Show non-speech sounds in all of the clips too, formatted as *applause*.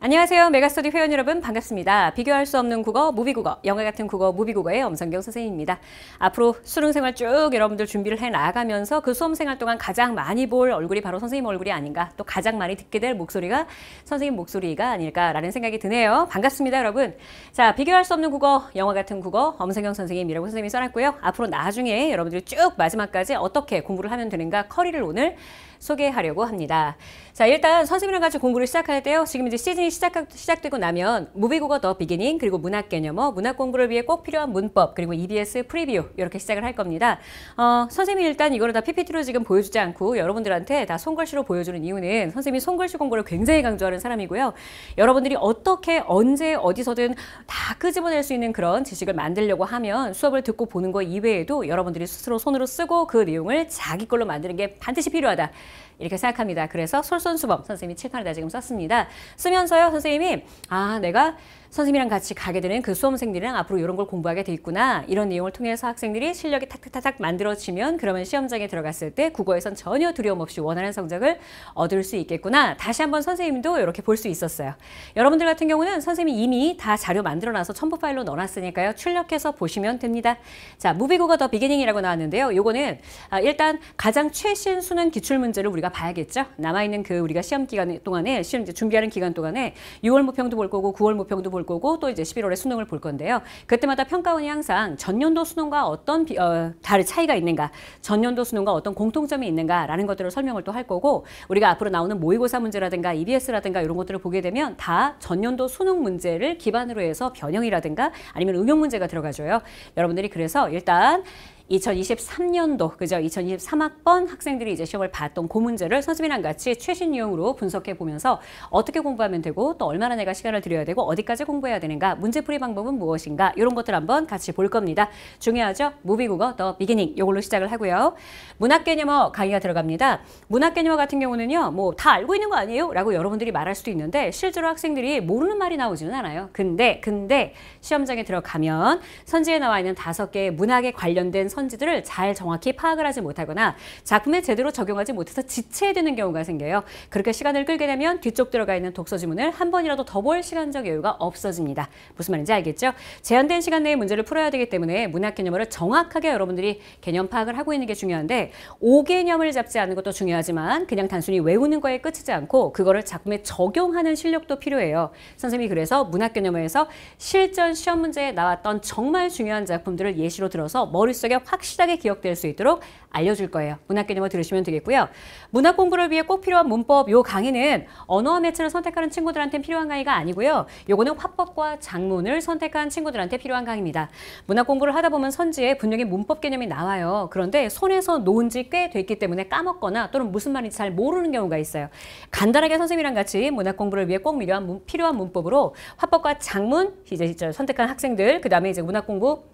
안녕하세요. 메가스터디 회원 여러분 반갑습니다. 비교할 수 없는 국어, 무비국어, 영화 같은 국어, 무비국어의 엄성경 선생님입니다. 앞으로 수능 생활 쭉 여러분들 준비를 해나가면서 그 수험 생활 동안 가장 많이 볼 얼굴이 바로 선생님 얼굴이 아닌가 또 가장 많이 듣게 될 목소리가 선생님 목소리가 아닐까라는 생각이 드네요. 반갑습니다 여러분. 자 비교할 수 없는 국어, 영화 같은 국어, 엄성경 선생님이라고 선생님이 써놨고요. 앞으로 나중에 여러분들이 쭉 마지막까지 어떻게 공부를 하면 되는가 커리를 오늘 소개하려고 합니다. 자, 일단 선생님이랑 같이 공부를 시작할 때요. 지금 이제 시즌이 시작, 시작되고 나면 무비국어 더 비기닝, 그리고 문학 개념어, 문학 공부를 위해 꼭 필요한 문법, 그리고 EBS 프리뷰 이렇게 시작을 할 겁니다. 어, 선생님이 일단 이거를 다 PPT로 지금 보여주지 않고 여러분들한테 다 손글씨로 보여주는 이유는 선생님이 손글씨 공부를 굉장히 강조하는 사람이고요. 여러분들이 어떻게 언제 어디서든 다 끄집어낼 수 있는 그런 지식을 만들려고 하면 수업을 듣고 보는 거 이외에도 여러분들이 스스로 손으로 쓰고 그 내용을 자기 걸로 만드는 게 반드시 필요하다. 이렇게 생각합니다. 그래서 솔선수범 선생님이 칠칸에다 지금 썼습니다. 쓰면서요, 선생님이 아, 내가 선생님이랑 같이 가게 되는 그 수험생들이랑 앞으로 이런 걸 공부하게 돼 있구나 이런 내용을 통해서 학생들이 실력이 탁탁탁탁 만들어지면 그러면 시험장에 들어갔을 때 국어에선 전혀 두려움 없이 원하는 성적을 얻을 수 있겠구나 다시 한번 선생님도 이렇게 볼 수 있었어요. 여러분들 같은 경우는 선생님이 이미 다 자료 만들어놔서 첨부 파일로 넣어놨으니까요. 출력해서 보시면 됩니다. 자, 무비국어 더 비기닝이라고 나왔는데요. 요거는 아, 일단 가장 최신 수능 기출문제를 우리가 봐야겠죠. 남아있는 그 우리가 시험 기간 동안에 시험 준비하는 기간 동안에 6월 모평도 볼 거고 9월 모평도 볼볼 거고 또 이제 11월에 수능을 볼 건데요. 그때마다 평가원이 항상 전년도 수능과 어떤 비, 어, 다른 차이가 있는가, 전년도 수능과 어떤 공통점이 있는가라는 것들을 설명을 또 할 거고 우리가 앞으로 나오는 모의고사 문제라든가 EBS라든가 이런 것들을 보게 되면 다 전년도 수능 문제를 기반으로 해서 변형이라든가 아니면 응용 문제가 들어가줘요. 여러분들이 그래서 일단 2023년도 그죠? 2023학번 학생들이 이제 시험을 봤던 고 그 문제를 선생님이랑 같이 최신 유형으로 분석해 보면서 어떻게 공부하면 되고 또 얼마나 내가 시간을 들여야 되고 어디까지 공부해야 되는가 문제풀이 방법은 무엇인가 이런 것들 한번 같이 볼 겁니다. 중요하죠? 무비국어 더 비기닝 이걸로 시작을 하고요. 문학 개념어 강의가 들어갑니다. 문학 개념어 같은 경우는요. 뭐 다 알고 있는 거 아니에요? 라고 여러분들이 말할 수도 있는데 실제로 학생들이 모르는 말이 나오지는 않아요. 근데 근데 시험장에 들어가면 선지에 나와 있는 다섯 개의 문학에 관련된 선지들을 잘 정확히 파악을 하지 못하거나 작품에 제대로 적용하지 못해서 지체되는 경우가 생겨요. 그렇게 시간을 끌게 되면 뒤쪽 들어가 있는 독서 지문을 한 번이라도 더 볼 시간적 여유가 없어집니다. 무슨 말인지 알겠죠? 제한된 시간 내에 문제를 풀어야 되기 때문에 문학 개념을 정확하게 여러분들이 개념 파악을 하고 있는 게 중요한데 5개념을 잡지 않는 것도 중요하지만 그냥 단순히 외우는 거에 끝이지 않고 그거를 작품에 적용하는 실력도 필요해요. 선생님이 그래서 문학 개념에서 실전 시험 문제에 나왔던 정말 중요한 작품들을 예시로 들어서 머릿속에 확실하게 기억될 수 있도록 알려줄 거예요. 문학 개념을 들으시면 되겠고요. 문학 공부를 위해 꼭 필요한 문법 요 강의는 언어와 매체를 선택하는 친구들한테 필요한 강의가 아니고요. 요거는 화법과 작문을 선택한 친구들한테 필요한 강의입니다. 문학 공부를 하다 보면 선지에 분명히 문법 개념이 나와요. 그런데 손에서 놓은 지 꽤 됐기 때문에 까먹거나 또는 무슨 말인지 잘 모르는 경우가 있어요. 간단하게 선생님이랑 같이 문학 공부를 위해 꼭 필요한, 문, 법으로 화법과 작문 이제 선택한 학생들 그 다음에 이제 문학 공부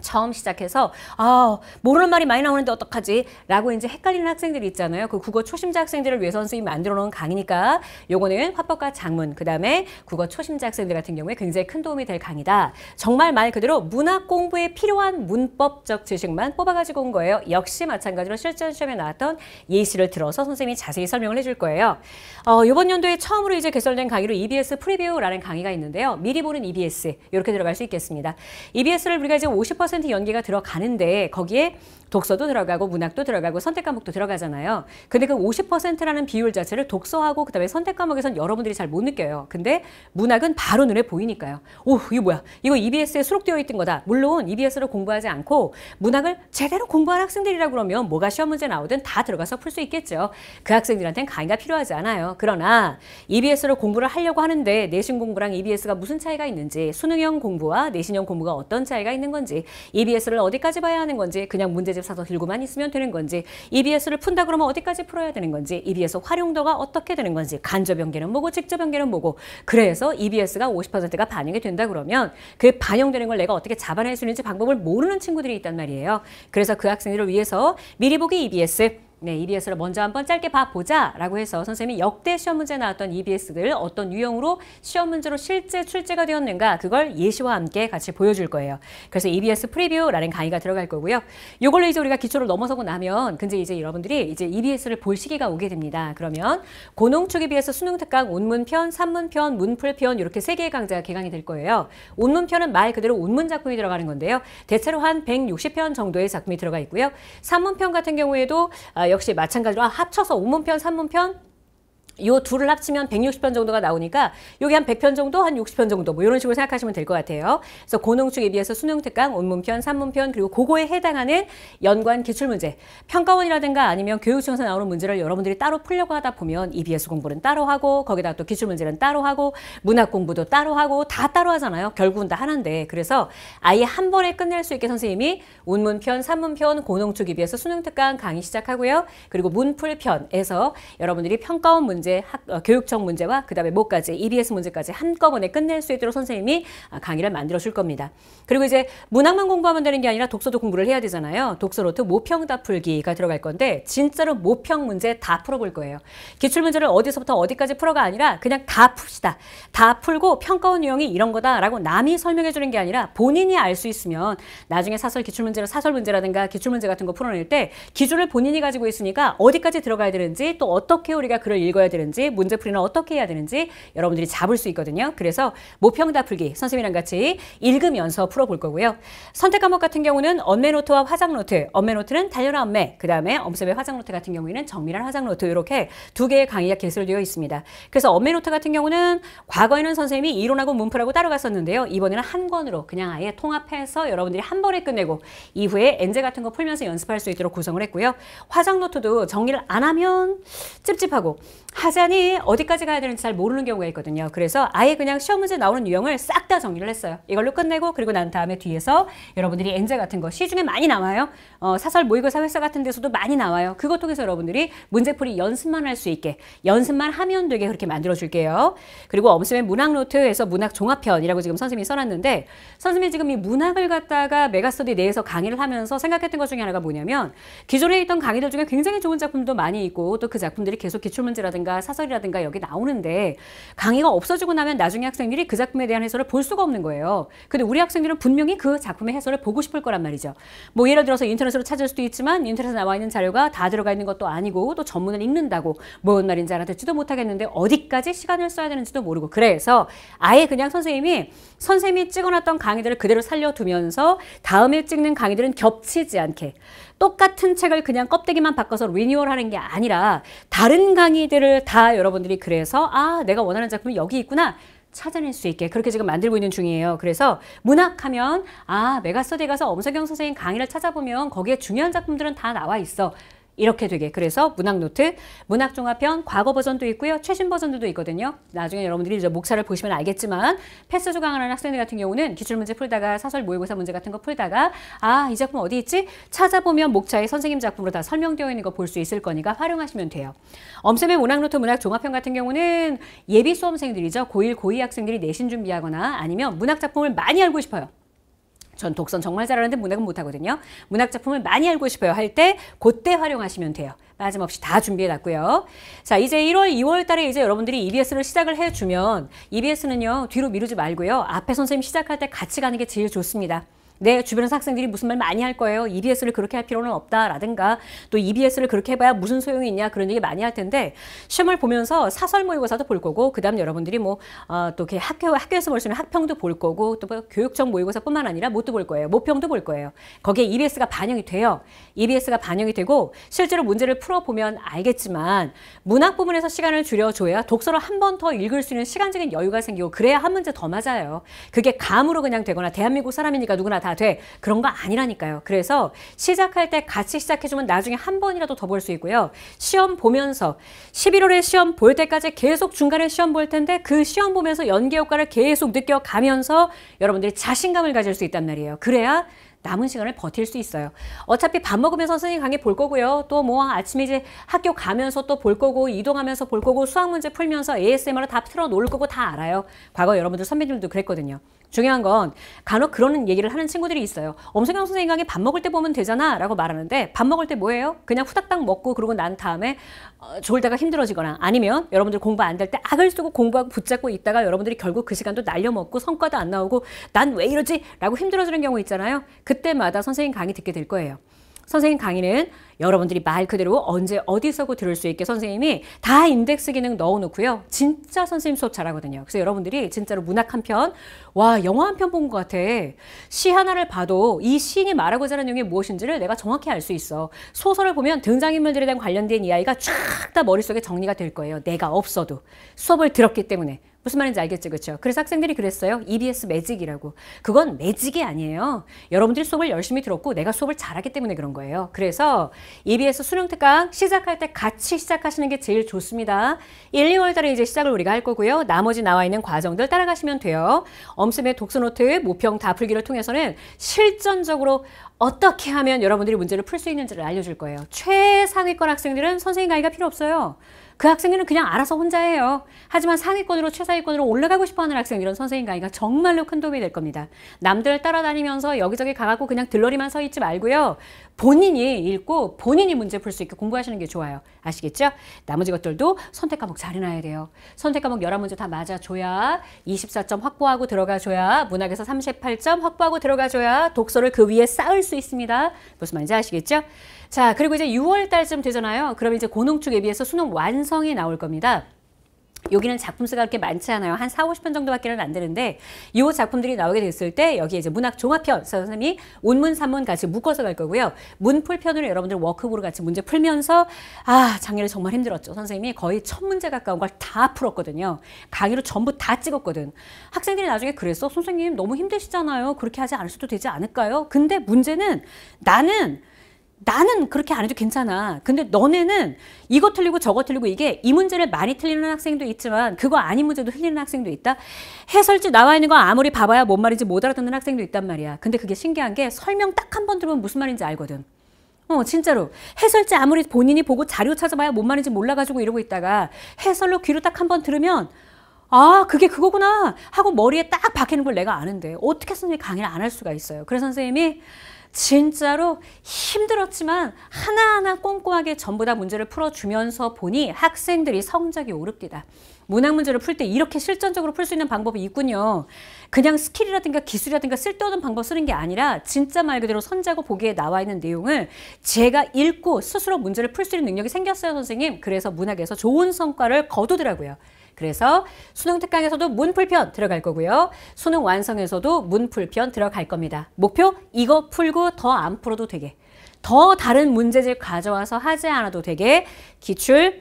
처음 시작해서 아 모르는 말이 많이 나오는데 어떡하지? 라고 이제 헷갈리는 학생들이 있잖아요. 그 국어 초심자 학생들을 위해서 선생님이 만들어 놓은 강의니까 요거는 화법과 작문 그다음에 국어 초심자 학생들 같은 경우에 굉장히 큰 도움이 될 강의다. 정말 말 그대로 문학 공부에 필요한 문법적 지식만 뽑아가지고 온 거예요. 역시 마찬가지로 실전 시험에 나왔던 예시를 들어서 선생님이 자세히 설명을 해 줄 거예요. 어, 이번 연도에 처음으로 이제 개설된 강의로 EBS 프리뷰라는 강의가 있는데요. 미리 보는 EBS 이렇게 들어갈 수 있겠습니다. EBS를 우리가 이제 50% 1 0연기가 들어가는데 거기에 독서도 들어가고 문학도 들어가고 선택 과목도 들어가잖아요. 근데 그 50%라는 비율 자체를 독서하고 그다음에 선택 과목에선 여러분들이 잘 못 느껴요. 근데 문학은 바로 눈에 보이니까요. 오, 이거 뭐야? 이거 EBS에 수록되어 있던 거다. 물론 EBS로 공부하지 않고 문학을 제대로 공부한 학생들이라 그러면 뭐가 시험 문제 나오든 다 들어가서 풀 수 있겠죠. 그 학생들한테는 강의가 필요하지 않아요. 그러나 EBS로 공부를 하려고 하는데 내신 공부랑 EBS가 무슨 차이가 있는지 수능형 공부와 내신형 공부가 어떤 차이가 있는 건지 EBS를 어디까지 봐야 하는 건지 그냥 문제집 사서 들고만 있으면 되는 건지 EBS를 푼다 그러면 어디까지 풀어야 되는 건지 EBS 활용도가 어떻게 되는 건지 간접 연계는 뭐고 직접 연계는 뭐고 그래서 EBS가 50%가 반영이 된다 그러면 그 반영되는 걸 내가 어떻게 잡아낼 수 있는지 방법을 모르는 친구들이 있단 말이에요. 그래서 그 학생들을 위해서 미리 보기 EBS 네, EBS를 먼저 한번 짧게 봐보자라고 해서 선생님이 역대 시험 문제 나왔던 EBS들 어떤 유형으로 시험 문제로 실제 출제가 되었는가 그걸 예시와 함께 같이 보여줄 거예요. 그래서 EBS 프리뷰라는 강의가 들어갈 거고요. 요걸로 이제 우리가 기초를 넘어서고 나면 근데 이제 여러분들이 이제 EBS를 볼 시기가 오게 됩니다. 그러면 고농축에 비해서 수능 특강 온문편, 산문편, 문풀편 이렇게 세 개의 강좌가 개강이 될 거예요. 온문편은 말 그대로 온문 작품이 들어가는 건데요. 대체로 한 160편 정도의 작품이 들어가 있고요. 산문편 같은 경우에도 아, 아, 역시 마찬가지로 아, 합쳐서 5문편, 3문편 요 둘을 합치면 160편 정도가 나오니까 요게 한 100편 정도, 한 60편 정도 뭐 이런 식으로 생각하시면 될 것 같아요. 그래서 고농축에 비해서 수능 특강, 온문편 산문편 그리고 고거에 해당하는 연관 기출 문제, 평가원이라든가 아니면 교육청에서 나오는 문제를 여러분들이 따로 풀려고 하다 보면 EBS 공부는 따로 하고 거기다 또 기출 문제는 따로 하고 문학 공부도 따로 하고 다 따로 하잖아요. 결국은 다 하는데 그래서 아예 한 번에 끝낼 수 있게 선생님이 운문편, 산문편, 고농축에 비해서 수능 특강 강의 시작하고요. 그리고 문풀편에서 여러분들이 평가원 문제 문제, 학, 어, 교육청 문제와 그다음에 뭐까지 EBS 문제까지 한꺼번에 끝낼 수 있도록 선생님이 아, 강의를 만들어 줄 겁니다. 그리고 이제 문학만 공부하면 되는 게 아니라 독서도 공부를 해야 되잖아요. 독서노트 모평 다 풀기가 들어갈 건데 진짜로 모평 문제 다 풀어볼 거예요. 기출 문제를 어디서부터 어디까지 풀어가 아니라 그냥 다 풉시다. 다 풀고 평가원 유형이 이런 거다라고 남이 설명해 주는 게 아니라 본인이 알 수 있으면 나중에 사설 기출 문제로 사설 문제라든가 기출 문제 같은 거 풀어낼 때 기준을 본인이 가지고 있으니까 어디까지 들어가야 되는지 또 어떻게 우리가 글을 읽어야 되는지 되는지 문제풀이는 어떻게 해야 되는지 여러분들이 잡을 수 있거든요. 그래서 모평다 풀기 선생님이랑 같이 읽으면서 풀어볼 거고요. 선택 과목 같은 경우는 언매노트와 화장노트, 언매노트는 단련화 언매, 그 다음에 엄습의 화장노트 같은 경우에는 정밀한 화장노트 이렇게 두 개의 강의가 개설되어 있습니다. 그래서 언매노트 같은 경우는 과거에는 선생님이 이론하고 문풀하고 따로 갔었는데요. 이번에는 한 권으로 그냥 아예 통합해서 여러분들이 한 번에 끝내고 이후에 엔제 같은 거 풀면서 연습할 수 있도록 구성을 했고요. 화장노트도 정리를 안 하면 찝찝하고 파산이 어디까지 가야 되는지 잘 모르는 경우가 있거든요. 그래서 아예 그냥 시험 문제 나오는 유형을 싹 다 정리를 했어요. 이걸로 끝내고 그리고 난 다음에 뒤에서 여러분들이 엔제 같은 거 시중에 많이 나와요. 어, 사설 모의고사 회사 같은 데서도 많이 나와요. 그거 통해서 여러분들이 문제풀이 연습만 할 수 있게 연습만 하면 되게 그렇게 만들어 줄게요. 그리고 엄쌤의 문학 노트에서 문학 종합편이라고 지금 선생님이 써놨는데 선생님이 지금 이 문학을 갖다가 메가스터디 내에서 강의를 하면서 생각했던 것 중에 하나가 뭐냐면 기존에 있던 강의들 중에 굉장히 좋은 작품도 많이 있고 또 그 작품들이 계속 기출문제라든가 사 사설이라든가 여기 나오는데 강의가 없어지고 나면 나중에 학생들이 그 작품에 대한 해설을 볼 수가 없는 거예요. 근데 우리 학생들은 분명히 그 작품의 해설을 보고 싶을 거란 말이죠. 뭐 예를 들어서 인터넷으로 찾을 수도 있지만 인터넷에 나와 있는 자료가 다 들어가 있는 것도 아니고 또 전문을 읽는다고 뭔 말인지 알아듣지도 못하겠는데 어디까지 시간을 써야 되는지도 모르고 그래서 아예 그냥 선생님이 선생님이 찍어놨던 강의들을 그대로 살려두면서 다음에 찍는 강의들은 겹치지 않게 똑같은 책을 그냥 껍데기만 바꿔서 리뉴얼하는 게 아니라 다른 강의들을 다 여러분들이 그래서 아 내가 원하는 작품이 여기 있구나 찾아낼 수 있게 그렇게 지금 만들고 있는 중이에요. 그래서 문학하면 아 메가스터디 가서 엄석영 선생님 강의를 찾아보면 거기에 중요한 작품들은 다 나와 있어. 이렇게 되게 그래서 문학노트 문학종합편 과거 버전도 있고요 최신 버전들도 있거든요 나중에 여러분들이 이제 목차를 보시면 알겠지만 패스조 강하는 학생들 같은 경우는 기출문제 풀다가 사설 모의고사 문제 같은 거 풀다가 아 이 작품 어디 있지 찾아보면 목차에 선생님 작품으로 다 설명되어 있는 거 볼 수 있을 거니까 활용하시면 돼요 엄쌤의 문학노트 문학종합편 같은 경우는 예비 수험생들이죠 고1 고2 학생들이 내신 준비하거나 아니면 문학 작품을 많이 알고 싶어요 전 독선 정말 잘하는데 문학은 못하거든요. 문학 작품을 많이 알고 싶어요 할 때 그때 활용하시면 돼요. 빠짐없이 다 준비해놨고요. 자 이제 1월, 2월 달에 이제 여러분들이 EBS를 시작을 해주면 EBS는요 뒤로 미루지 말고요. 앞에 선생님 시작할 때 같이 가는 게 제일 좋습니다. 내 주변에서 학생들이 무슨 말 많이 할 거예요. EBS를 그렇게 할 필요는 없다라든가 또 EBS를 그렇게 해봐야 무슨 소용이 있냐 그런 얘기 많이 할 텐데 시험을 보면서 사설 모의고사도 볼 거고 그다음 여러분들이 뭐또 어, 학교 학교에서 볼 수 있는 학평도 볼 거고 또 뭐 교육청 모의고사뿐만 아니라 뭣도 뭐 볼 거예요. 모평도 볼 거예요. 거기에 EBS가 반영이 돼요. EBS가 반영이 되고 실제로 문제를 풀어보면 알겠지만 문학 부분에서 시간을 줄여줘야 독서를 한 번 더 읽을 수 있는 시간적인 여유가 생기고 그래야 한 문제 더 맞아요. 그게 감으로 그냥 되거나 대한민국 사람이니까 누구나 다. 다 돼. 그런 거 아니라니까요. 그래서 시작할 때 같이 시작해주면 나중에 한 번이라도 더 볼 수 있고요. 시험 보면서 11월에 시험 볼 때까지 계속 중간에 시험 볼 텐데 그 시험 보면서 연계 효과를 계속 느껴가면서 여러분들이 자신감을 가질 수 있단 말이에요. 그래야 남은 시간을 버틸 수 있어요. 어차피 밥 먹으면서 선생님 강의 볼 거고요. 또 뭐 아침에 이제 학교 가면서 또 볼 거고 이동하면서 볼 거고 수학 문제 풀면서 a s m r 다 틀어 놓을 거고 다 알아요. 과거 여러분들 선배님들도 그랬거든요. 중요한 건 간혹 그런 얘기를 하는 친구들이 있어요. 엄성경 선생님 강의 밥 먹을 때 보면 되잖아 라고 말하는데 밥 먹을 때 뭐예요? 그냥 후닥닥 먹고 그러고 난 다음에 어, 졸다가 힘들어지거나 아니면 여러분들 공부 안 될 때 악을 쓰고 공부하고 붙잡고 있다가 여러분들이 결국 그 시간도 날려먹고 성과도 안 나오고 난 왜 이러지? 라고 힘들어지는 경우 있잖아요. 그때마다 선생님 강의 듣게 될 거예요. 선생님 강의는 여러분들이 말 그대로 언제 어디서고 들을 수 있게 선생님이 다 인덱스 기능 넣어놓고요. 진짜 선생님 수업 잘하거든요. 그래서 여러분들이 진짜로 문학 한 편, 와 영화 한 편 본 것 같아. 시 하나를 봐도 이 시인이 말하고자 하는 내용이 무엇인지를 내가 정확히 알 수 있어. 소설을 보면 등장인물들에 대한 관련된 이야기가 쫙 다 머릿속에 정리가 될 거예요. 내가 없어도. 수업을 들었기 때문에. 무슨 말인지 알겠죠, 그렇죠? 그래서 학생들이 그랬어요. EBS 매직이라고. 그건 매직이 아니에요. 여러분들이 수업을 열심히 들었고 내가 수업을 잘하기 때문에 그런 거예요. 그래서 EBS 수능 특강 시작할 때 같이 시작하시는 게 제일 좋습니다. 1, 2월 달에 이제 시작을 우리가 할 거고요. 나머지 나와 있는 과정들 따라가시면 돼요. 엄쌤의 독서노트 모평 다 풀기를 통해서는 실전적으로 어떻게 하면 여러분들이 문제를 풀 수 있는지를 알려줄 거예요. 최상위권 학생들은 선생님 강의가 필요 없어요. 그 학생들은 그냥 알아서 혼자 해요. 하지만 상위권으로 최상위권으로 올라가고 싶어하는 학생 이런 선생님 강의가 정말로 큰 도움이 될 겁니다. 남들 따라다니면서 여기저기 가갖고 그냥 들러리만 서 있지 말고요. 본인이 읽고 본인이 문제 풀 수 있게 공부하시는 게 좋아요. 아시겠죠? 나머지 것들도 선택 과목 잘 해놔야 돼요. 선택 과목 열한 문제다 맞아줘야 24점 확보하고 들어가줘야 문학에서 38점 확보하고 들어가줘야 독서를 그 위에 쌓을 수 있습니다. 무슨 말인지 아시겠죠? 자, 그리고 이제 6월 달쯤 되잖아요. 그러면 이제 고농축 에비해서 수능 완성이 나올 겁니다. 여기는 작품 수가 그렇게 많지 않아요. 한 4, 50편 정도밖에 안 되는데 이 작품들이 나오게 됐을 때 여기에 이제 문학 종합편 선생님이 온문, 산문 같이 묶어서 갈 거고요. 문풀편으로 여러분들 워크북으로 같이 문제 풀면서 아, 작년에 정말 힘들었죠. 선생님이 거의 천 문제 가까운 걸 다 풀었거든요. 강의로 전부 다 찍었거든. 학생들이 나중에 그랬어. 선생님 너무 힘드시잖아요. 그렇게 하지 않을 수도 되지 않을까요? 근데 문제는 나는 나는 그렇게 안 해도 괜찮아. 근데 너네는 이거 틀리고 저거 틀리고 이게 이 문제를 많이 틀리는 학생도 있지만 그거 아닌 문제도 틀리는 학생도 있다. 해설지 나와 있는 거 아무리 봐봐야 뭔 말인지 못 알아듣는 학생도 있단 말이야. 근데 그게 신기한 게 설명 딱 한 번 들으면 무슨 말인지 알거든. 어 진짜로 해설지 아무리 본인이 보고 자료 찾아봐야 뭔 말인지 몰라가지고 이러고 있다가 해설로 귀로 딱 한 번 들으면 아 그게 그거구나 하고 머리에 딱 박히는 걸 내가 아는데 어떻게 선생님이 강의를 안 할 수가 있어요. 그래서 선생님이 진짜로 힘들었지만 하나하나 꼼꼼하게 전부 다 문제를 풀어주면서 보니 학생들이 성적이 오릅디다. 문학 문제를 풀 때 이렇게 실전적으로 풀 수 있는 방법이 있군요. 그냥 스킬이라든가 기술이라든가 쓸데없는 방법 쓰는 게 아니라 진짜 말 그대로 선자고 보기에 나와 있는 내용을 제가 읽고 스스로 문제를 풀 수 있는 능력이 생겼어요, 선생님. 그래서 문학에서 좋은 성과를 거두더라고요. 그래서 수능 특강에서도 문풀편 들어갈 거고요. 수능 완성에서도 문풀편 들어갈 겁니다. 목표 이거 풀고 더 안 풀어도 되게 더 다른 문제집 가져와서 하지 않아도 되게 기출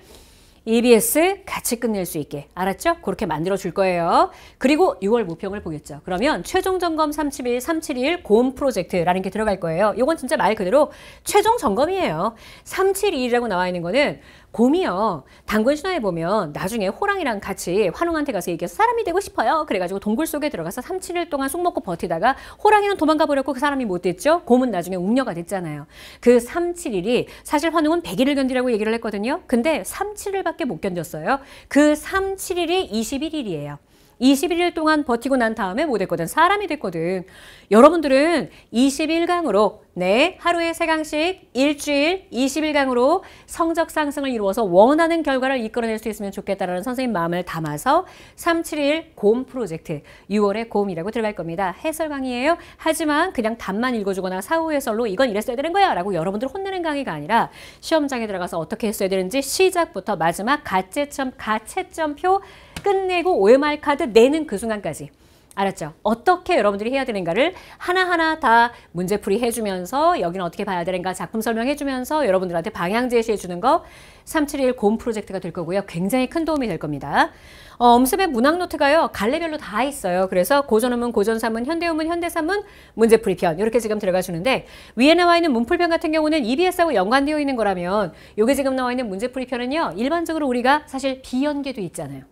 EBS 같이 끝낼 수 있게 알았죠? 그렇게 만들어 줄 거예요. 그리고 6월 모평을 보겠죠. 그러면 최종 점검 371, 371 2 고음 프로젝트라는 게 들어갈 거예요. 이건 진짜 말 그대로 최종 점검이에요. 371이라고 2 나와 있는 거는 곰이요. 단군 신화에 보면 나중에 호랑이랑 같이 환웅한테 가서 얘기해서 사람이 되고 싶어요. 그래가지고 동굴 속에 들어가서 3, 7일 동안 속 먹고 버티다가 호랑이는 도망가 버렸고 그 사람이 못 됐죠. 곰은 나중에 웅녀가 됐잖아요. 그 3, 7일이 사실 환웅은 100일을 견디라고 얘기를 했거든요. 근데 3, 7일밖에 못 견뎠어요. 그 3, 7일이 21일이에요. 21일 동안 버티고 난 다음에 뭐 됐거든? 사람이 됐거든. 여러분들은 21강으로 네, 하루에 3강씩 일주일 21강으로 성적 상승을 이루어서 원하는 결과를 이끌어낼 수 있으면 좋겠다라는 선생님 마음을 담아서 3 7일곰 프로젝트 6월의 곰이라고 들어갈 겁니다. 해설 강의예요. 하지만 그냥 답만 읽어주거나 사후 해설로 이건 이랬어야 되는 거야 라고 여러분들 혼내는 강의가 아니라 시험장에 들어가서 어떻게 했어야 되는지 시작부터 마지막 가채점, 가채점표 끝내고 OMR 카드 내는 그 순간까지 알았죠? 어떻게 여러분들이 해야 되는가를 하나하나 다 문제풀이 해주면서 여기는 어떻게 봐야 되는가 작품 설명해주면서 여러분들한테 방향 제시해주는 거 371 고음 프로젝트가 될 거고요. 굉장히 큰 도움이 될 겁니다. 어, 엄습의 문학노트가요. 갈래별로 다 있어요. 그래서 고전음은 고전사문, 현대음은 현대사문, 문제풀이 편 이렇게 지금 들어가주는데 위에 나와 있는 문풀편 같은 경우는 EBS하고 연관되어 있는 거라면 요게 지금 나와 있는 문제풀이 편은요. 일반적으로 우리가 사실 비연계도 있잖아요.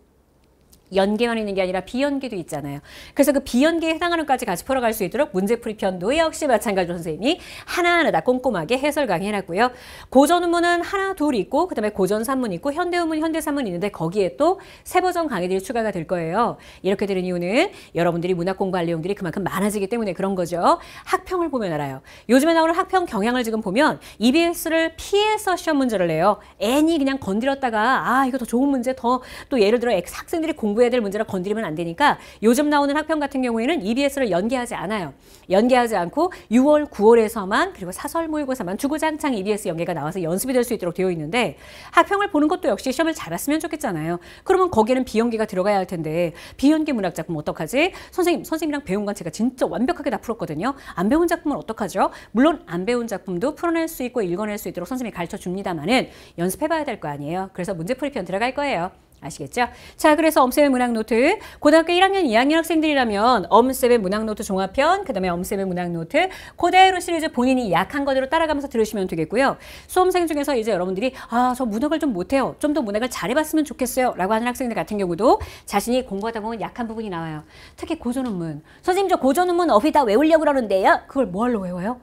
연계만 있는 게 아니라 비연계도 있잖아요. 그래서 그 비연계에 해당하는 것까지 같이 풀어갈 수 있도록 문제풀이 편도 역시 마찬가지로 선생님이 하나하나 다 꼼꼼하게 해설 강의해놨고요. 고전문은 하나 둘 있고 그다음에 고전 산문 있고 현대문은 현대 산문 있는데 거기에 또 세 버전 강의들이 추가가 될 거예요. 이렇게 되는 이유는 여러분들이 문학 공부할 내용들이 그만큼 많아지기 때문에 그런 거죠. 학평을 보면 알아요. 요즘에 나오는 학평 경향을 지금 보면 EBS를 피해서 시험 문제를 내요. 애니 그냥 건드렸다가 아 이거 더 좋은 문제 더 또 예를 들어 학생들이 공부 연구해야 될문제를 건드리면 안 되니까 요즘 나오는 학평 같은 경우에는 EBS를 연계하지 않아요. 연계하지 않고 6월, 9월에서만 그리고 사설 모의고사만 주구장창 EBS 연계가 나와서 연습이 될 수 있도록 되어 있는데 학평을 보는 것도 역시 시험을 잘 봤으면 좋겠잖아요. 그러면 거기에는 비연계가 들어가야 할 텐데 비연계 문학 작품 어떡하지? 선생님, 선생님이랑 배운 건 제가 진짜 완벽하게 다 풀었거든요. 안 배운 작품은 어떡하죠? 물론 안 배운 작품도 풀어낼 수 있고 읽어낼 수 있도록 선생님이 가르쳐 줍니다만은 연습해봐야 될 거 아니에요. 그래서 문제 풀이편 들어갈 거예요. 아시겠죠? 자, 그래서 엄쌤의 문학노트 고등학교 1학년, 2학년 학생들이라면 엄쌤의 문학노트 종합편, 그 다음에 엄쌤의 문학노트 고대로 시리즈 본인이 약한 거대로 따라가면서 들으시면 되겠고요. 수험생 중에서 이제 여러분들이 아, 저 문학을 좀 못해요. 좀 더 문학을 잘해봤으면 좋겠어요. 라고 하는 학생들 같은 경우도 자신이 공부하다 보면 약한 부분이 나와요. 특히 고전논문. 선생님 저 고전논문 어휘다 외우려고 그러는데요. 그걸 뭐하러 외워요?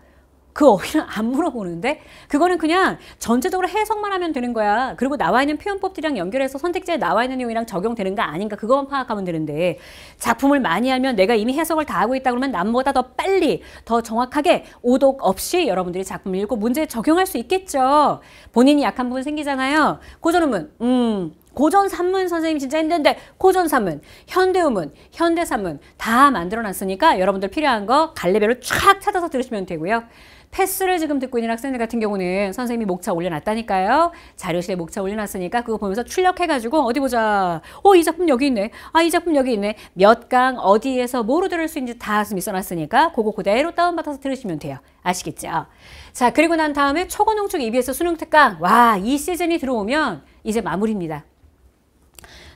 그 어휘는 안 물어보는데 그거는 그냥 전체적으로 해석만 하면 되는 거야. 그리고 나와 있는 표현법들이랑 연결해서 선택지에 나와 있는 내용이랑 적용되는거 아닌가 그것만 파악하면 되는데 작품을 많이 하면 내가 이미 해석을 다 하고 있다 그러면 남보다 더 빨리 더 정확하게 오독 없이 여러분들이 작품을 읽고 문제에 적용할 수 있겠죠. 본인이 약한 부분 생기잖아요. 고전음은 음 고전 산문 선생님 진짜 힘든데 고전 산문, 현대 우문, 현대 산문 다 만들어 놨으니까 여러분들 필요한 거 갈래별로 촥 찾아서 들으시면 되고요. 패스를 지금 듣고 있는 학생들 같은 경우는 선생님이 목차 올려놨다니까요. 자료실에 목차 올려놨으니까 그거 보면서 출력해가지고 어디 보자. 어, 이 작품 여기 있네. 아, 이 작품 여기 있네. 몇 강 어디에서 뭐로 들을 수 있는지 다 써놨으니까 그거 그대로 다운받아서 들으시면 돼요. 아시겠죠? 자, 그리고 난 다음에 초고농축 EBS 수능 특강. 와, 이 시즌이 들어오면 이제 마무리입니다.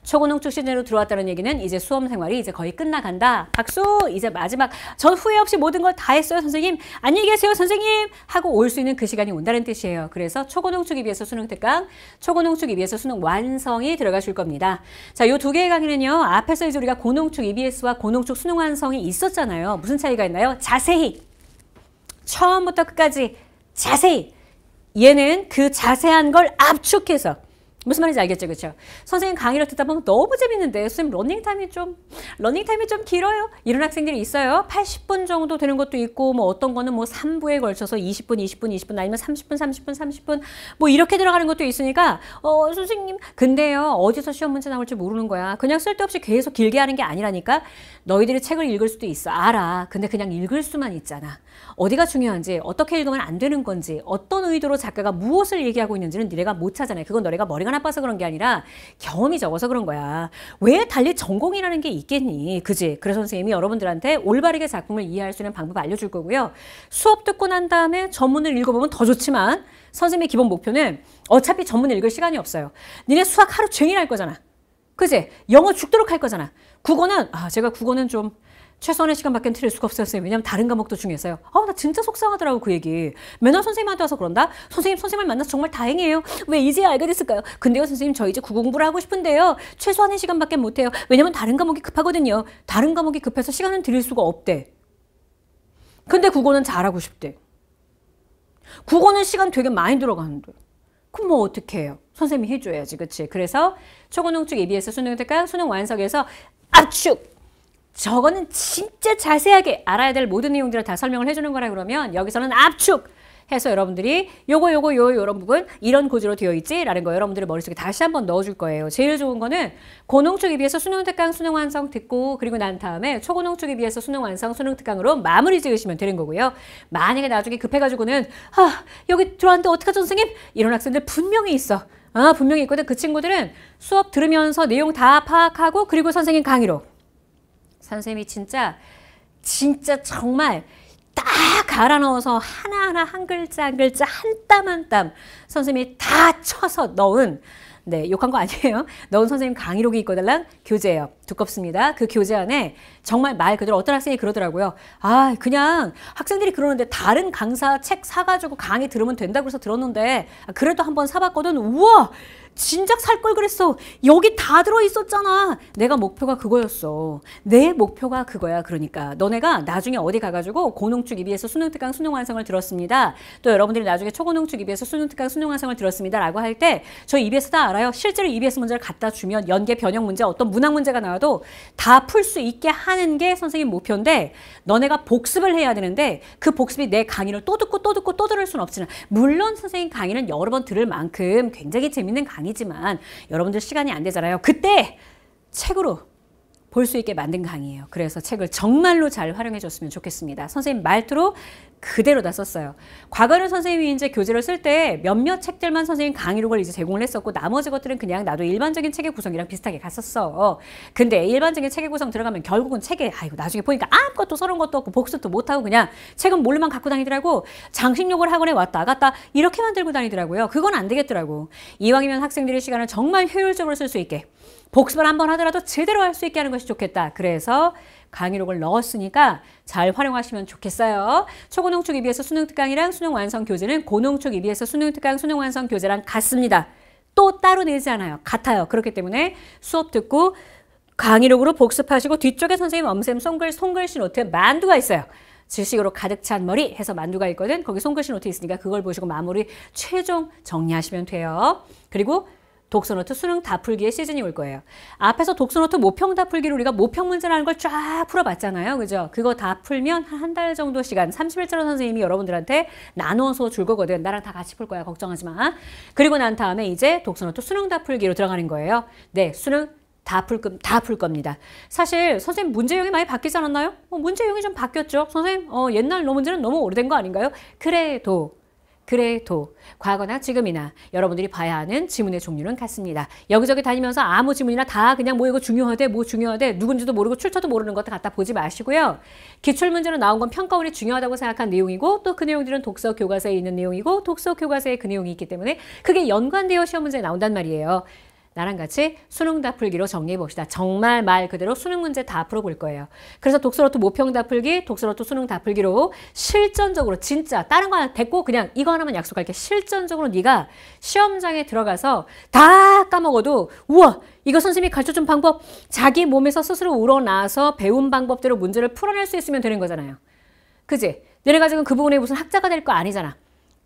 초고농축 시즌으로 들어왔다는 얘기는 이제 수험 생활이 이제 거의 끝나간다. 박수! 이제 마지막. 전 후회 없이 모든 걸 다 했어요, 선생님. 안녕히 계세요, 선생님! 하고 올 수 있는 그 시간이 온다는 뜻이에요. 그래서 초고농축에 비해서 수능 특강, 초고농축에 비해서 수능 완성이 들어가실 겁니다. 자, 요두 개의 강의는요. 앞에서 이제 우리가 고농축 EBS와 고농축 수능 완성이 있었잖아요. 무슨 차이가 있나요? 자세히! 처음부터 끝까지 자세히! 얘는 그 자세한 걸 압축해서 무슨 말인지 알겠죠, 그렇죠? 선생님 강의를 듣다 보면 너무 재밌는데 선생님 러닝 타임이 좀 러닝 타임이 좀 길어요. 이런 학생들이 있어요. 80분 정도 되는 것도 있고 뭐 어떤 거는 뭐 3부에 걸쳐서 20분, 20분, 20분 아니면 30분, 30분, 30분 뭐 이렇게 들어가는 것도 있으니까 어 선생님 근데요 어디서 시험 문제 나올지 모르는 거야. 그냥 쓸데없이 계속 길게 하는 게 아니라니까 너희들이 책을 읽을 수도 있어 알아. 근데 그냥 읽을 수만 있잖아. 어디가 중요한지 어떻게 읽으면 안 되는 건지 어떤 의도로 작가가 무엇을 얘기하고 있는지는 니네가 못찾아요 그건 너네가 머리가 나빠서 그런 게 아니라 경험이 적어서 그런 거야. 왜 달리 전공이라는 게 있겠니? 그지? 그래서 선생님이 여러분들한테 올바르게 작품을 이해할 수 있는 방법 을 알려줄 거고요. 수업 듣고 난 다음에 전문을 읽어보면 더 좋지만 선생님의 기본 목표는 어차피 전문을 읽을 시간이 없어요. 니네 수학 하루 종일 할 거잖아. 그지? 영어 죽도록 할 거잖아. 국어는 아 제가 국어는 좀 최소한의 시간밖에 틀릴 수가 없었어요. 왜냐면 다른 과목도 중요했어요. 아, 나 진짜 속상하더라고 그 얘기. 매너 선생님한테 와서 그런다. 선생님, 선생님을 만나서 정말 다행이에요. 왜 이제야 알게 됐을까요? 근데요, 선생님, 저 이제 구공부를 하고 싶은데요. 최소한의 시간밖에 못 해요. 왜냐면 다른 과목이 급하거든요. 다른 과목이 급해서 시간은 드릴 수가 없대. 근데 국어는 잘하고 싶대. 국어는 시간 되게 많이 들어가는데. 그럼 뭐 어떻게 해요? 선생님이 해줘야지, 그치? 그래서 초고농축 EBS 수능 특가 수능 완석에서 압축! 저거는 진짜 자세하게 알아야 될 모든 내용들을 다 설명을 해주는 거라 그러면 여기서는 압축 해서 여러분들이 요거 요거 요 요런 부분 이런 구조로 되어 있지 라는 거 여러분들의 머릿속에 다시 한번 넣어줄 거예요. 제일 좋은 거는 고농축에 비해서 수능특강 수능완성 듣고 그리고 난 다음에 초고농축에 비해서 수능완성 수능특강으로 마무리 지으시면 되는 거고요. 만약에 나중에 급해가지고는 아 여기 들어왔는데 어떡하죠 선생님? 이런 학생들 분명히 있어. 아 분명히 있거든. 그 친구들은 수업 들으면서 내용 다 파악하고 그리고 선생님 강의로 선생님이 진짜 진짜 정말 딱 갈아 넣어서 하나하나 한 글자 한 글자 한 땀 한 땀 선생님이 다 쳐서 넣은 네, 욕한 거 아니에요. *laughs* 넣은 선생님 강의록이 있거달란 교재예요. 두껍습니다. 그 교재 안에 정말 말 그대로 어떤 학생이 그러더라고요. 아, 그냥 학생들이 그러는데 다른 강사 책 사가지고 강의 들으면 된다고 해서 들었는데 아, 그래도 한번 사봤거든. 우와! 진작 살 걸 그랬어. 여기 다 들어있었잖아. 내가 목표가 그거였어. 내 목표가 그거야. 그러니까 너네가 나중에 어디 가가지고 고농축 e 에 s 수능특강 수능완성을 들었습니다. 또 여러분들이 나중에 초고농축 e 에 s 수능특강 수능완성을 들었습니다. 라고 할 때 저 e 에 s 다 알아요. 실제로 e 에 s 문제를 갖다 주면 연계 변형 문제 어떤 문항 문제가 나와도 다 풀 수 있게 하는 게 선생님 목표인데 너네가 복습을 해야 되는데 그 복습이 내 강의를 또 듣고 또 듣고 또 들을 순 없지만 물론 선생님 강의는 여러 번 들을 만큼 굉장히 재밌는 강의 아니지만 여러분들 시간이 안 되잖아요. 그때 책으로 볼수 있게 만든 강의예요. 그래서 책을 정말로 잘 활용해 줬으면 좋겠습니다. 선생님 말투로 그대로 다 썼어요. 과거는 선생님이 이제 교재를 쓸 때 몇몇 책들만 선생님 강의록을 이제 제공을 했었고 나머지 것들은 그냥 나도 일반적인 책의 구성이랑 비슷하게 갔었어. 근데 일반적인 책의 구성 들어가면 결국은 책에 아이고 나중에 보니까 아무것도 서른 것도 없고 복습도 못하고 그냥 책은 몰래만 갖고 다니더라고. 장식용을 학원에 왔다 갔다 이렇게만 들고 다니더라고요. 그건 안 되겠더라고. 이왕이면 학생들의 시간을 정말 효율적으로 쓸 수 있게 복습을 한 번 하더라도 제대로 할 수 있게 하는 것이 좋겠다. 그래서 강의록을 넣었으니까 잘 활용하시면 좋겠어요. 초고농축 EBS 수능 특강이랑 수능 완성 교재는 고농축 EBS 수능 특강 수능 완성 교재랑 같습니다. 또 따로 내지 않아요. 같아요. 그렇기 때문에 수업 듣고 강의록으로 복습하시고 뒤쪽에 선생님 엄샘 손글 손글씨 노트 만두가 있어요. 지식으로 가득 찬 머리 해서 만두가 있거든. 거기 손글씨 노트 있으니까 그걸 보시고 마무리 최종 정리하시면 돼요. 그리고 독서노트 수능 다 풀기의 시즌이 올 거예요. 앞에서 독서노트 모평 다 풀기로 우리가 모평 문제라는 걸 쫙 풀어봤잖아요. 그죠? 그거 다 풀면 한 달 정도 시간 31자로 선생님이 여러분들한테 나눠서 줄 거거든. 나랑 다 같이 풀 거야. 걱정하지 마. 그리고 난 다음에 이제 독서노트 수능 다 풀기로 들어가는 거예요. 네, 수능 다풀 다풀 겁니다. 사실 선생님 문제형이 많이 바뀌지 않았나요? 어, 문제형이 좀 바뀌었죠. 선생님 어, 옛날 문제는 너무 오래된 거 아닌가요? 그래도 그래도 과거나 지금이나 여러분들이 봐야 하는 지문의 종류는 같습니다. 여기저기 다니면서 아무 지문이나 다 그냥 뭐 이거 중요하대 뭐 중요하대 누군지도 모르고 출처도 모르는 것들 갖다 보지 마시고요. 기출문제로 나온 건 평가원이 중요하다고 생각한 내용이고 또 그 내용들은 독서 교과서에 있는 내용이고 독서 교과서에 그 내용이 있기 때문에 그게 연관되어 시험 문제에 나온단 말이에요. 나랑 같이 수능 다 풀기로 정리해 봅시다. 정말 말 그대로 수능 문제 다 풀어볼 거예요. 그래서 독서로트 모평 다 풀기, 독서로트 수능 다 풀기로 실전적으로 진짜 다른 거 하나 됐고 그냥 이거 하나만 약속할게. 실전적으로 네가 시험장에 들어가서 다 까먹어도 우와 이거 선생님이 가르쳐준 방법 자기 몸에서 스스로 우러나서 배운 방법대로 문제를 풀어낼 수 있으면 되는 거잖아요. 그지? 내네가 지금 그 부분에 무슨 학자가 될 거 아니잖아.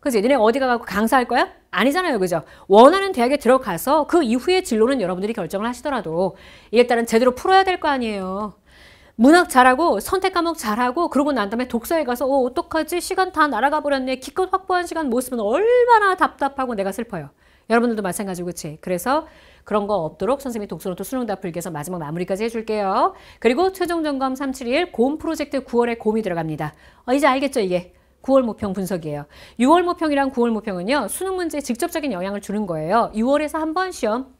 그래서 니네 어디 가서 강사할 거야? 아니잖아요. 그죠? 원하는 대학에 들어가서 그 이후의 진로는 여러분들이 결정을 하시더라도 이에 따른 제대로 풀어야 될 거 아니에요. 문학 잘하고 선택 과목 잘하고 그러고 난 다음에 독서에 가서 어 어떡하지 시간 다 날아가 버렸네 기껏 확보한 시간 못 쓰면 얼마나 답답하고 내가 슬퍼요. 여러분들도 마찬가지고 그치? 그래서 그런 거 없도록 선생님이 독서노트 수능 다 풀기 위해서 마지막 마무리까지 해줄게요. 그리고 최종 점검 371 곰 프로젝트 9월에 곰이 들어갑니다. 어, 이제 알겠죠 이게? 9월 모평 분석이에요. 6월 모평이랑 9월 모평은요. 수능 문제에 직접적인 영향을 주는 거예요. 6월에서 한 번 시험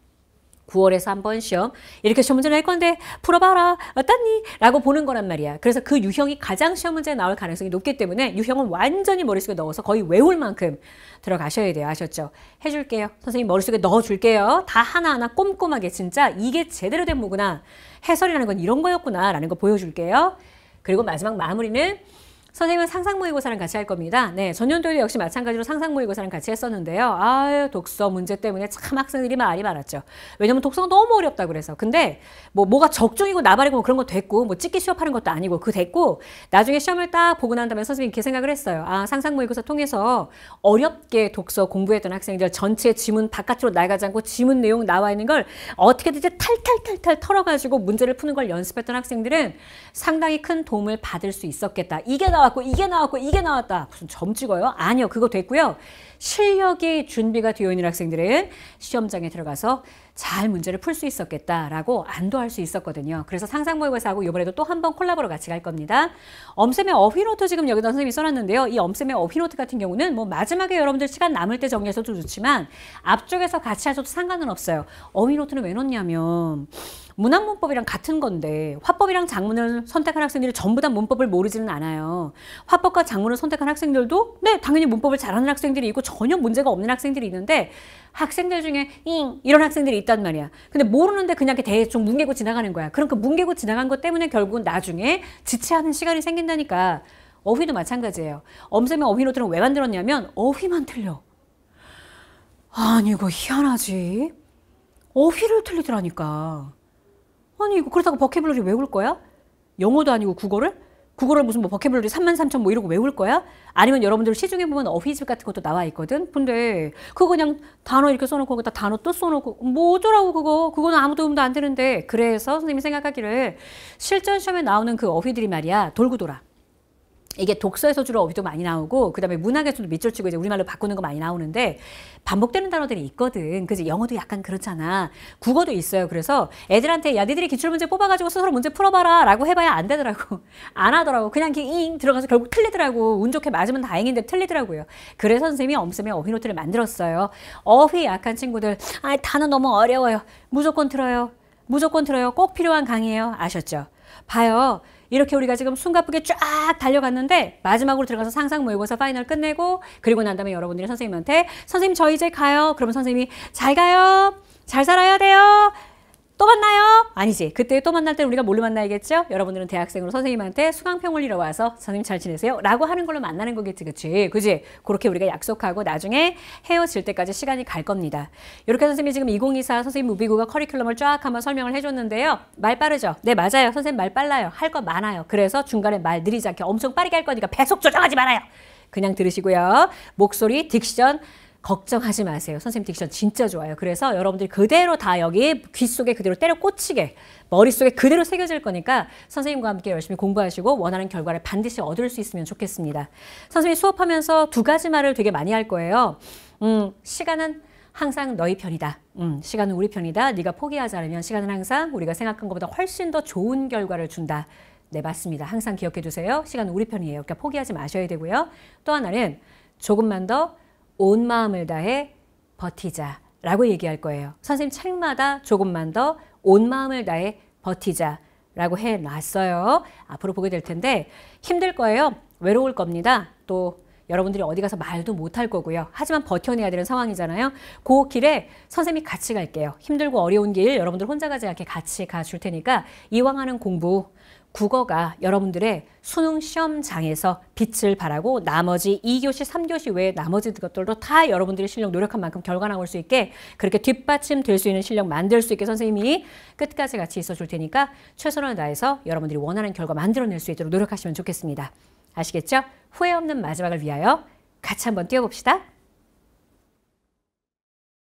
9월에서 한 번 시험 이렇게 시험 문제 낼 건데 풀어봐라 어떻니? 라고 보는 거란 말이야. 그래서 그 유형이 가장 시험 문제 나올 가능성이 높기 때문에 유형은 완전히 머릿속에 넣어서 거의 외울 만큼 들어가셔야 돼요. 아셨죠? 해줄게요. 선생님 머릿속에 넣어줄게요. 다 하나하나 꼼꼼하게 진짜 이게 제대로 된 뭐구나. 해설이라는 건 이런 거였구나 라는 거 보여줄게요. 그리고 마지막 마무리는 선생님은 상상 모의고사랑 같이 할 겁니다. 네, 전년도에도 역시 마찬가지로 상상 모의고사랑 같이 했었는데요. 아, 유 독서 문제 때문에 참 학생들이 말이 많았죠. 왜냐면 독서가 너무 어렵다고 그래서. 근데 뭐 뭐가 적중이고 나발이고 뭐 그런 거 됐고 뭐 찍기 시험하는 것도 아니고 그 됐고 나중에 시험을 딱 보고 난 다음에 선생님이 렇게 생각을 했어요. 아, 상상 모의고사 통해서 어렵게 독서 공부했던 학생들 전체 지문 바깥으로 나가지 않고 지문 내용 나와 있는 걸 어떻게든지 탈탈탈탈 털어가지고 문제를 푸는 걸 연습했던 학생들은 상당히 큰 도움을 받을 수 있었겠다. 이게 나와 나왔고 이게 나왔고 이게 나왔다. 무슨 점 찍어요? 아니요. 그거 됐고요. 실력이 준비가 되어 있는 학생들은 시험장에 들어가서 잘 문제를 풀 수 있었겠다라고 안도할 수 있었거든요. 그래서 상상 모의고사하고 이번에도 또 한 번 콜라보로 같이 갈 겁니다. 엄쌤의 어휘노트 지금 여기다 선생님이 써놨는데요. 이 엄쌤의 어휘노트 같은 경우는 뭐 마지막에 여러분들 시간 남을 때 정리해서도 좋지만 앞쪽에서 같이 하셔도 상관은 없어요. 어휘노트는 왜 넣냐면 문학문법이랑 같은 건데 화법이랑 장문을 선택한 학생들이 전부 다 문법을 모르지는 않아요. 화법과 장문을 선택한 학생들도 네 당연히 문법을 잘하는 학생들이 있고 전혀 문제가 없는 학생들이 있는데 학생들 중에 잉 이런 학생들이 있단 말이야. 근데 모르는데 그냥 이렇게 대충 뭉개고 지나가는 거야. 그럼 그 뭉개고 지나간 것 때문에 결국은 나중에 지체하는 시간이 생긴다니까. 어휘도 마찬가지예요. 엄쌤의 어휘 노트는 왜 만들었냐면 어휘만 틀려. 아니 이거 희한하지. 어휘를 틀리더라니까. 아니 이거 그렇다고 버케블러리 외울 거야? 영어도 아니고 국어를? 그거를 무슨 뭐 버켓블리 3만 3천 뭐 이러고 외울 거야? 아니면 여러분들 시중에 보면 어휘집 같은 것도 나와 있거든? 근데 그거 그냥 단어 이렇게 써놓고 거기다 단어 또 써놓고 뭐 어쩌라고 그거 그거는 아무 도움도 안 되는데 그래서 선생님이 생각하기를 실전 시험에 나오는 그 어휘들이 말이야 돌고 돌아 이게 독서에서 주로 어휘도 많이 나오고 그다음에 문학에서도 밑줄 치고 이제 우리말로 바꾸는 거 많이 나오는데 반복되는 단어들이 있거든. 그지 영어도 약간 그렇잖아. 국어도 있어요. 그래서 애들한테 야 니들이 기출 문제 뽑아 가지고 스스로 문제 풀어 봐라라고 해 봐야 안 되더라고. *laughs* 안 하더라고. 그냥 잉 들어가서 결국 틀리더라고. 운 좋게 맞으면 다행인데 틀리더라고요. 그래서 선생님이 엄쌤의 어휘 노트를 만들었어요. 어휘 약한 친구들 아 단어 너무 어려워요. 무조건 들어요. 무조건 들어요. 꼭 필요한 강의예요. 아셨죠? 봐요. 이렇게 우리가 지금 숨가쁘게 쫙 달려갔는데 마지막으로 들어가서 상상 모의고사 파이널 끝내고 그리고 난 다음에 여러분들이 선생님한테 선생님 저 이제 가요. 그러면 선생님이 잘 가요. 잘 살아야 돼요. 또 만나요. 아니지. 그때 또 만날 때 우리가 뭘로 만나야겠죠? 여러분들은 대학생으로 선생님한테 수강평 올리러 와서 선생님 잘 지내세요? 라고 하는 걸로 만나는 거겠지. 그치? 그치 그렇게 우리가 약속하고 나중에 헤어질 때까지 시간이 갈 겁니다. 이렇게 선생님이 지금 2024 선생님 무비고가 커리큘럼을 쫙 한번 설명을 해줬는데요. 말 빠르죠? 네, 맞아요. 선생님 말 빨라요. 할 거 많아요. 그래서 중간에 말 느리지 않게 엄청 빠르게 할 거니까 배속 조정하지 말아요. 그냥 들으시고요. 목소리, 딕션, 걱정하지 마세요. 선생님 딕션 진짜 좋아요. 그래서 여러분들이 그대로 다 여기 귀 속에 그대로 때려 꽂히게 머릿속에 그대로 새겨질 거니까 선생님과 함께 열심히 공부하시고 원하는 결과를 반드시 얻을 수 있으면 좋겠습니다. 선생님 수업하면서 두 가지 말을 되게 많이 할 거예요. 음, 시간은 항상 너희 편이다. 음, 시간은 우리 편이다. 네가 포기하지 않으면 시간은 항상 우리가 생각한 것보다 훨씬 더 좋은 결과를 준다. 네, 맞습니다. 항상 기억해 두세요. 시간은 우리 편이에요. 그러니까 포기하지 마셔야 되고요. 또 하나는 조금만 더온 마음을 다해 버티자 라고 얘기할 거예요. 선생님 책마다 조금만 더 온 마음을 다해 버티자 라고 해 놨어요. 앞으로 보게 될 텐데 힘들 거예요. 외로울 겁니다. 또 여러분들이 어디 가서 말도 못 할 거고요. 하지만 버텨내야 되는 상황이잖아요. 그 길에 선생님이 같이 갈게요. 힘들고 어려운 길 여러분들 혼자 가지 않게 같이 가 줄 테니까 이왕 하는 공부 국어가 여러분들의 수능 시험장에서 빛을 발하고 나머지 2교시, 3교시 외에 나머지 것들도 다 여러분들의 실력 노력한 만큼 결과 나올 수 있게 그렇게 뒷받침 될 수 있는 실력 만들 수 있게 선생님이 끝까지 같이 있어 줄 테니까 최선을 다해서 여러분들이 원하는 결과 만들어낼 수 있도록 노력하시면 좋겠습니다. 아시겠죠? 후회 없는 마지막을 위하여 같이 한번 뛰어봅시다.